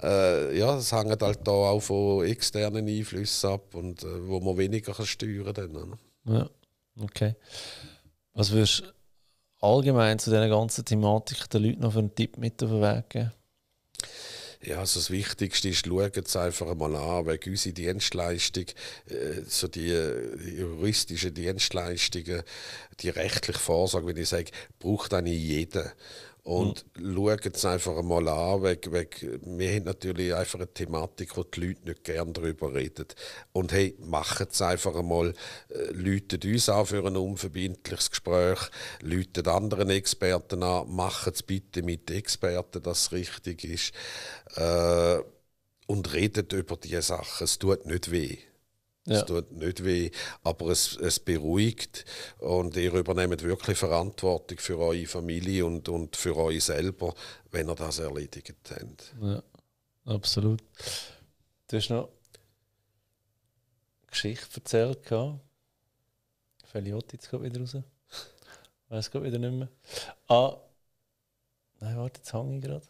Äh, ja, es hängt halt hier auch von externen Einflüssen ab und äh, wo man weniger kann steuern kann. Ja, okay. Was würdest allgemein zu dieser ganzen Thematik den Leuten noch für einen Tipp mit auf den Weg geben? Ja, also das Wichtigste ist, schauen Sie einfach mal an, wegen unserer Dienstleistung, äh, so die äh, juristischen Dienstleistungen, die rechtliche Vorsorge, wenn ich sage, braucht eigentlich jeder. Und mhm. schaut es einfach einmal an, weg, weg. wir haben natürlich einfach eine Thematik, wo die Leute nicht gerne darüber reden. Und hey, macht es einfach einmal, äh, läutet uns an für ein unverbindliches Gespräch, läutet anderen Experten an, macht es bitte mit Experten, dass es richtig ist. Äh, und redet über diese Sachen, es tut nicht weh. Es ja. tut nicht weh, aber es, es beruhigt und ihr übernehmt wirklich Verantwortung für eure Familie und, und für euch selber, wenn ihr das erledigt habt. Ja, absolut. Du hast noch eine Geschichte erzählt. Feliotti jetzt wieder raus. Ich weiß gerade wieder nicht mehr. Ah, nein, warte, jetzt hänge ich gerade.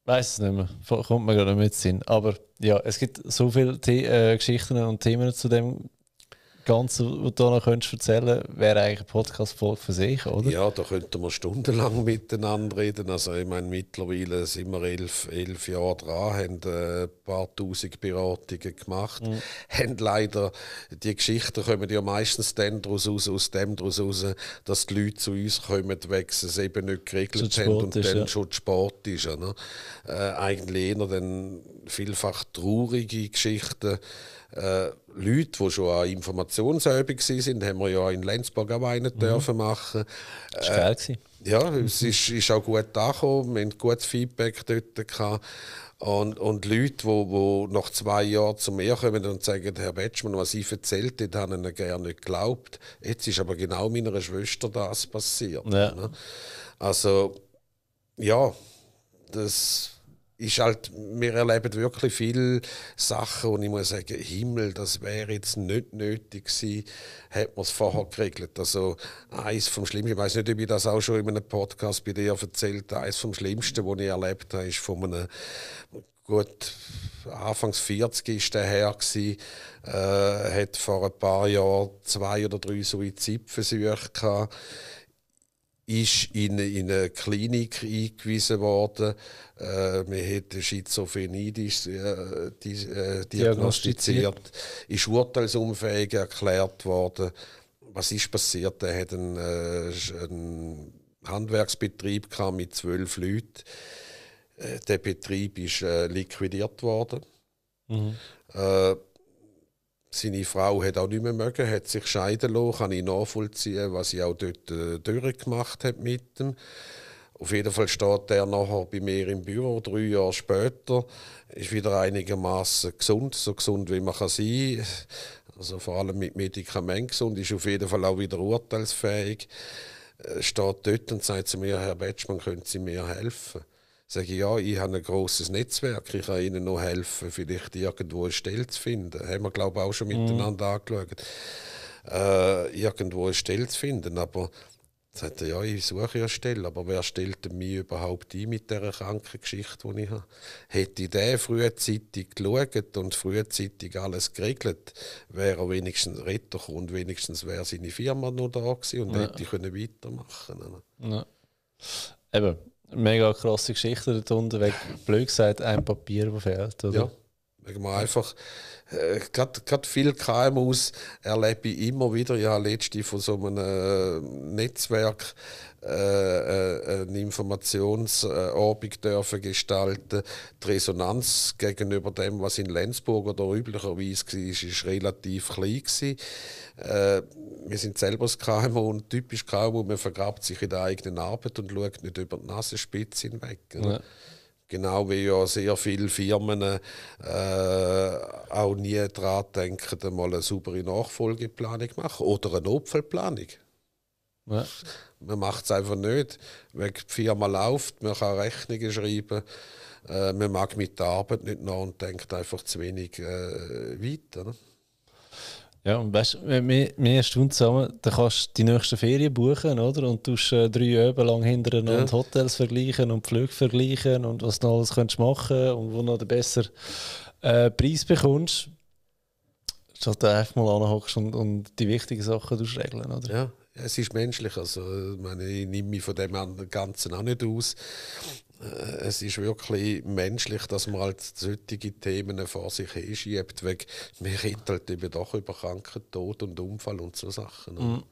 Ich Weiß es nicht mehr. Kommt mir gerade nicht mehr in Sinn. Aber ja, es gibt so viele The äh, Geschichten und Themen zu dem Ganze, was du noch könntest erzählen könntest, wäre eigentlich ein Podcast-Folge für sich, oder? Ja, da könnten wir stundenlang miteinander reden. Also ich meine, mittlerweile sind wir elf, elf Jahre dran, haben äh, ein paar tausend Beratungen gemacht, mhm. haben leider, die Geschichten kommen ja meistens dann daraus raus, aus dem daraus raus, dass die Leute zu uns kommen, wegen es eben nicht geregelt schon haben und dann ja. schon Sport ist. Oder? Ne? Äh, eigentlich eher dann vielfach traurige Geschichten, äh, Leute, die schon an Informationsübung waren, haben wir ja in Lenzburg auch einen mhm. dürfen machen. das war geil. Gewesen. Äh, ja, mhm. es ist, ist auch gut angekommen, wir hatten gutes Feedback dort. Gehabt. Und, und Leute, die nach zwei Jahren zu mir kommen und sagen, Herr Betschmann, was ich erzählt habe, haben ihnen gerne nicht geglaubt. Jetzt ist aber genau meiner Schwester das passiert. Ja. Ne? Also, ja, das ist halt, wir erleben wirklich viele Sachen und ich muss sagen, Himmel, das wäre jetzt nicht nötig gewesen, hätte man es vorher geregelt. Also eines vom Schlimmsten, ich weiß nicht, ob ich das auch schon in einem Podcast bei dir erzählt habe, eines vom Schlimmsten, was ich erlebt habe, ist von einem gut anfangs 40 ist der Herr gewesen, äh, hat vor ein paar Jahren zwei oder drei Suizidversuche gehabt, ist in, in eine Klinik eingewiesen worden. Äh, man hat Schizophrenie äh, dis, äh, diagnostiziert, ist urteilsunfähig erklärt worden. Was ist passiert? Er hat einen, äh, einen Handwerksbetrieb mit zwölf Leuten. Äh, der Betrieb ist äh, liquidiert worden. Mhm. Seine Frau hat auch nicht mehr mögen, hat sich scheiden lassen, kann ich nachvollziehen, was sie auch dort äh, durchgemacht hat mit ihm. Auf jeden Fall steht er nachher bei mir im Büro, drei Jahre später, ist wieder einigermaßen gesund, so gesund wie man sein kann. Also vor allem mit Medikamenten gesund, ist auf jeden Fall auch wieder urteilsfähig. Äh, steht dort und sagt zu mir, Herr Betschmann, können Sie mir helfen? sage ich, ja, ich habe ein großes Netzwerk, ich kann Ihnen noch helfen, vielleicht irgendwo eine Stelle zu finden. Haben wir, glaube ich, auch schon mhm. miteinander mhm. angeschaut. Äh, irgendwo eine Stelle zu finden. Aber sagt er, ja, ich suche eine Stelle, aber wer stellt mich überhaupt ein mit dieser Krankengeschichte, die ich habe? Hätte ich den frühzeitig geschaut und frühzeitig alles geregelt, wäre er wenigstens Retter und wenigstens wäre seine Firma noch da gewesen und ja. hätte ich weitermachen können. Ja. Eben, mega krasse Geschichte darunter, wegen, blöd gesagt, ein Papier, das fehlt, oder? Ja. Wegen man einfach, äh, gerade viele KMUs erlebe ich immer wieder. Ich habe letztens von so einem äh, Netzwerk äh, äh, äh eine Informationsabend dürfen gestalten. Die Resonanz gegenüber dem, was in Lenzburg oder üblicherweise war, ist relativ klein. Gewesen. Äh, wir sind selber das KMU und typisch KMU, man vergrabt sich in der eigenen Arbeit und schaut nicht über die Nasenspitze hinweg. Ja. Genau wie ja sehr viele Firmen äh, auch nie daran denken, mal eine saubere Nachfolgeplanung machen oder eine Opferplanung. Ja man macht es einfach nicht, weil die Firma läuft, man kann Rechnungen schreiben, äh, man mag mit der Arbeit nicht noch und denkt einfach zu wenig äh, weiter. Ne? Ja, und weißt du, wir, wir Stunden zusammen, dann kannst du die nächsten Ferien buchen, oder? Und du äh, drei Öben lang hintereinander ja. Hotels vergleichen und Flüge vergleichen und was du noch alles könntest machen und wo noch den besseren äh, Preis bekommst. Statt einfach mal anhockst und, und die wichtigen Sachen regeln, oder? Ja, es ist menschlich. Also, ich, meine, ich nehme mich von dem Ganzen auch nicht aus. Äh, es ist wirklich menschlich, dass man halt solche Themen vor sich hinschiebt. Wegen, man redet halt eben doch über Krankheit, Tod und Unfall und so Sachen. Mhm.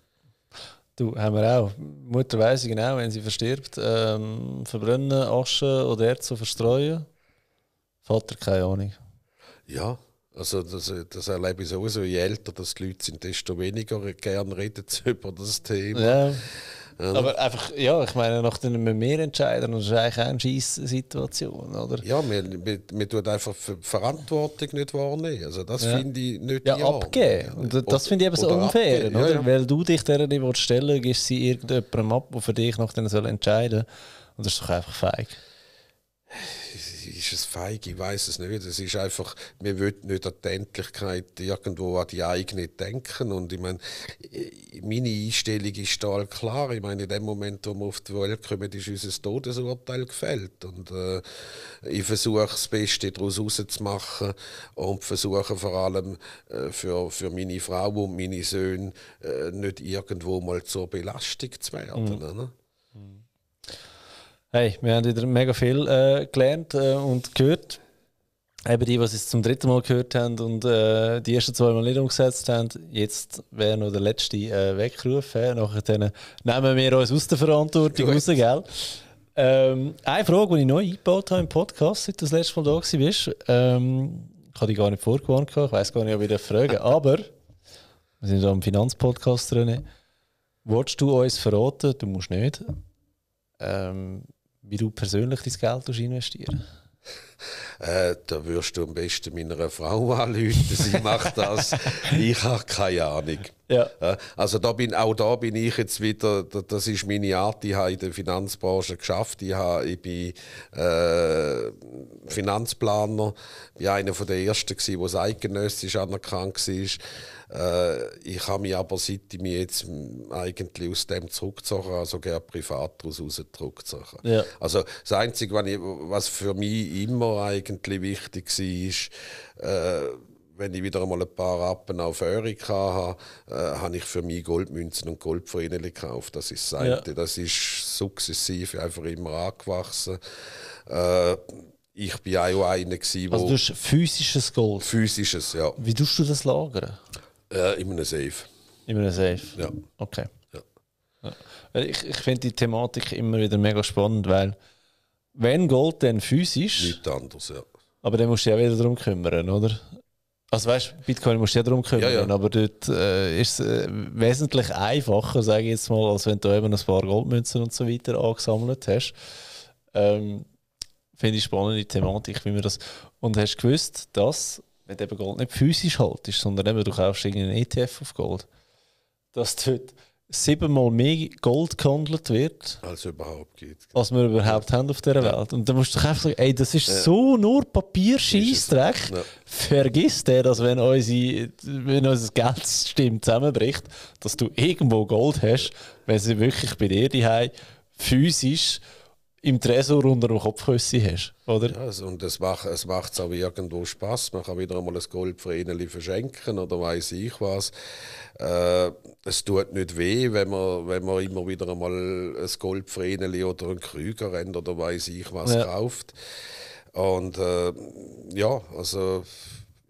Du, haben wir auch. Mutter weiss genau, wenn sie verstirbt, ähm, verbrennen, Asche oder Erze verstreuen. Vater, keine Ahnung. Ja, also das, das erlebe ich sowieso, je älter das die Leute sind, desto weniger gerne reden sie über das Thema. Ja. Ja. Aber einfach, ja, ich meine, nachdem wir mehr entscheiden, das ist eigentlich auch eine scheisse Situation, oder? Ja, man, man, man tut einfach die Verantwortung nicht wahrnehmen. Also das ja. finde ich nicht Ja, abgeben. Und das finde ich eben so unfair, oder? Ja, Weil du dich der nicht stellen gibst sie irgendjemandem ab, der für dich nach soll entscheiden soll. Und das ist doch einfach feig. ist es feige, Ich weiß es nicht. Es ist einfach, wir wollen nicht an die Endlichkeit irgendwo an die eigene denken. Und ich meine, meine Einstellung ist da klar. Ich meine, in dem Moment, wo wir auf die Welt kommen, ist unser Todesurteil gefällt. Und äh, ich versuche, das Beste daraus herauszumachen und versuche vor allem äh, für, für meine Frau und meine Söhne äh, nicht irgendwo mal zur Belastung zu werden. Mhm. Ne? Hey, wir haben wieder mega viel äh, gelernt äh, und gehört. Eben die, die es zum dritten Mal gehört haben und äh, die ersten zwei Mal nicht umgesetzt haben, jetzt wäre noch der letzte äh, Weckruf. Äh, nachher nehmen wir uns aus der Verantwortung raus, gell? Ähm, eine Frage, die ich neu eingebaut habe im Podcast, seit du das letzte Mal da warst. Ähm, ich habe die gar nicht vorgewarnt, ich weiß gar nicht, ob ich das frage, aber wir sind da am Finanzpodcast drin. Wolltest du uns verraten? Du musst nicht. Ähm, wie du persönlich dein Geld investieren äh, da wirst du am besten meiner Frau anrufen, sie macht das, ich habe keine Ahnung. Ja. Äh, also da bin, auch da bin ich jetzt wieder, das ist meine Art, ich habe in der Finanzbranche geschafft, ich, habe, ich bin äh, Finanzplaner, ich war einer der Ersten, der der eidgenössisch anerkannt war. Äh, ich habe mich aber, seit ich mich jetzt eigentlich aus dem zurückgezogen also gerne privat daraus zurückgezogen. Ja. Also das Einzige, was für mich immer eigentlich wichtig war, äh, wenn ich wieder einmal ein paar Rappen auf Öre habe, äh, habe ich für mich Goldmünzen und Goldfrieden gekauft. Das ist Seite. Ja. Das ist sukzessiv einfach immer angewachsen. Äh, ich bin auch einer, der. Also, du hast physisches Gold? Physisches, ja. Wie tust du das lagern? Äh, in einem Safe. In einem Safe? Ja. Okay. Ja. Ich, ich finde die Thematik immer wieder mega spannend, weil wenn Gold dann physisch. Nichts anderes, ja. Aber dann musst du ja wieder darum kümmern, oder? Also weißt du, Bitcoin musst du ja darum kümmern, ja, ja. aber dort äh, ist es äh, wesentlich einfacher, sage ich jetzt mal, als wenn du eben ein paar Goldmünzen und so weiter angesammelt hast. Ähm, Finde ich spannende Thematik, wie man das. Und hast gewusst, dass, wenn du eben Gold nicht physisch haltest, sondern eben du kaufst irgendeinen ETF auf Gold, dass dort siebenmal mehr Gold gehandelt wird, als, überhaupt geht. als wir überhaupt ja. haben auf dieser Welt. Und dann musst du einfach sagen, ey, das ist ja. so nur Papierscheißdreck. Ja. Vergiss der, dass wenn, unsere, wenn unser Geldsystem zusammenbricht, dass du irgendwo Gold hast, wenn sie wirklich bei dir daheim physisch im Tresor unter dem Kopfkissen hast, oder? Ja, und es macht es macht's auch irgendwo Spaß. Man kann wieder einmal ein Goldfreneli verschenken oder weiß ich was. Äh, es tut nicht weh, wenn man, wenn man immer wieder einmal ein Goldfreneli oder einen Krüger rennt oder weiß ich was ja. kauft. Und äh, ja, also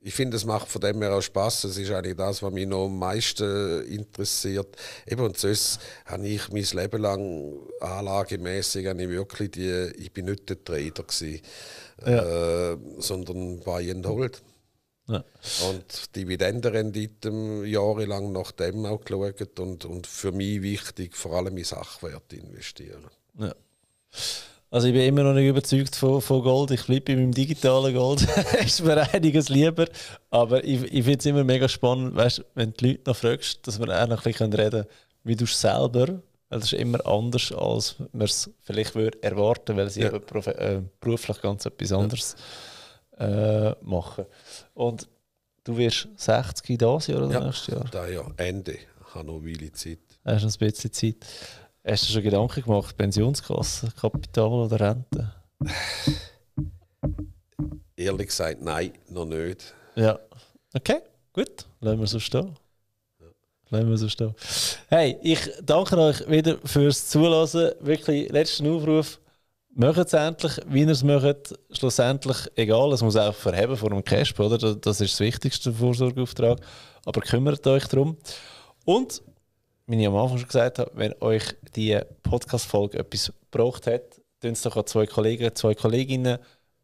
ich finde, es macht von dem her auch Spass. Das ist eigentlich das, was mich noch am meisten interessiert. Eben, und sonst habe ich mein Leben lang anlagemässig ich wirklich die, ich bin nicht der Trader gewesen, ja. äh, sondern Buy and Hold. Ja. Und Dividendenrenditen jahrelang nach dem auch geschaut und, und für mich wichtig, vor allem in Sachwerte investieren. Ja. Also ich bin immer noch nicht überzeugt von, von Gold. Ich bleibe bei meinem digitalen Gold. ist mir einiges lieber. Aber ich, ich finde es immer mega spannend, weißt, wenn du die Leute noch fragst, dass wir auch noch ein bisschen reden können, wie du es selber weil das ist immer anders, als man es vielleicht würde erwarten weil sie ja. eben äh, beruflich ganz etwas anderes ja. äh, machen. Und du wirst 60 in dieses Jahr oder ja, nächstes Jahr? Ja, Ende. Ich habe noch eine Weile Zeit. Hast noch ein bisschen Zeit. Hast du schon Gedanken gemacht, Pensionskasse, Kapital oder Rente? Ehrlich gesagt, nein, noch nicht. Ja. Okay, gut. Lassen wir so stehen. Lassen wir so stehen. Hey, ich danke euch wieder fürs Zulassen. Wirklich, letzten Aufruf. Möchtet es endlich, wie ihr es möchtet. Schlussendlich, egal, es muss auch verheben vor dem Cash, oder? Das ist das wichtigste Vorsorgeauftrag. Aber kümmert euch darum. Und wie ich am Anfang schon gesagt habe, wenn euch diese Podcast-Folge etwas gebraucht hat, tun es doch an zwei Kollegen, zwei Kolleginnen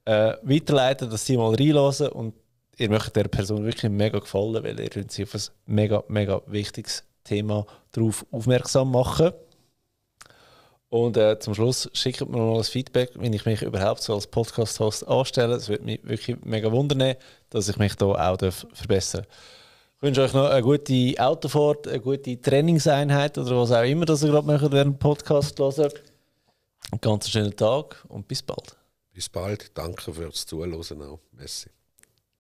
äh, weiterleiten, dass sie mal reinhören und ihr möchtet der Person wirklich mega gefallen, weil ihr sie auf ein mega, mega wichtiges Thema darauf aufmerksam machen. Und äh, zum Schluss schickt mir noch ein Feedback, wenn ich mich überhaupt so als Podcast-Host anstelle. Es würde mich wirklich mega wundern, dass ich mich da auch verbessern darf. Ich wünsche euch noch eine gute Autofahrt, eine gute Trainingseinheit oder was auch immer, dass ihr gerade macht, während dem Podcast hören. Einen ganz schönen Tag und bis bald. Bis bald. Danke fürs Zuhören auch. Merci.